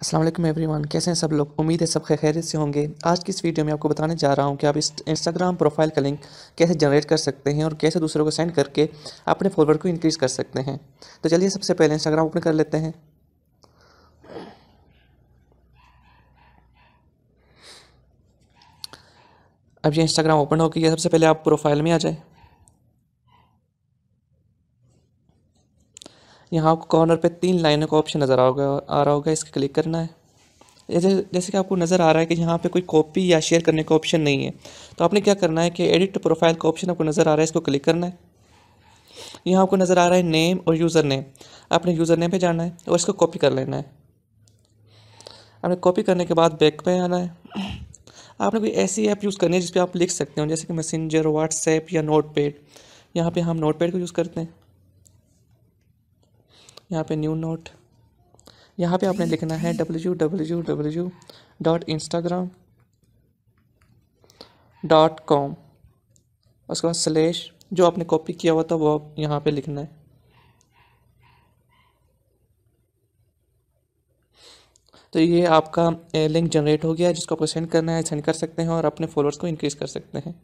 अस्सलाम वालेकुम एवरीवन कैसे हैं सब लोग उम्मीद है सब खैरियत से होंगे आज की इस वीडियो में आपको बताने जा रहा हूं कि आप इस इंस्टाग्राम प्रोफाइल का लिंक कैसे जनरेट कर सकते हैं और कैसे दूसरों को सेंड करके अपने फॉलोअर को इंक्रीज़ कर सकते हैं तो चलिए सबसे पहले इंस्टाग्राम ओपन कर लेते हैं अब ये इंस्टाग्राम ओपन हो गई सबसे पहले आप प्रोफाइल में आ जाए यहाँ आपको कॉर्नर पे तीन लाइनों का ऑप्शन नज़र आओगे आ रहा होगा इसके क्लिक करना है जैसे जैसे कि आपको नज़र आ रहा है कि यहाँ पे कोई कॉपी या शेयर करने का ऑप्शन नहीं है तो आपने क्या करना है कि एडिट प्रोफाइल का ऑप्शन आपको नज़र आ रहा है इसको क्लिक करना है यहाँ आपको नज़र आ रहा है नेम और यूज़र नेम आपने यूज़र नेम पर जाना है और इसको कॉपी कर लेना है आपने कॉपी करने के बाद बैक पे आना है आपने कोई ऐसी ऐप यूज़ करनी है जिस पर आप लिख सकते हो जैसे कि मैसेंजर व्हाट्सएप या नोट पैड यहाँ पर हम नोट पैड को यूज़ करते हैं यहाँ पे न्यू नोट यहाँ पे आपने लिखना है W W W dot Instagram dot com उसके बाद स्लेश जो आपने कॉपी किया हुआ था वो आप यहाँ पे लिखना है तो ये आपका लिंक जनरेट हो गया है जिसको आपको सेंड करना है सेंड कर सकते हैं और अपने फॉलोअर्स को इंक्रीज़ कर सकते हैं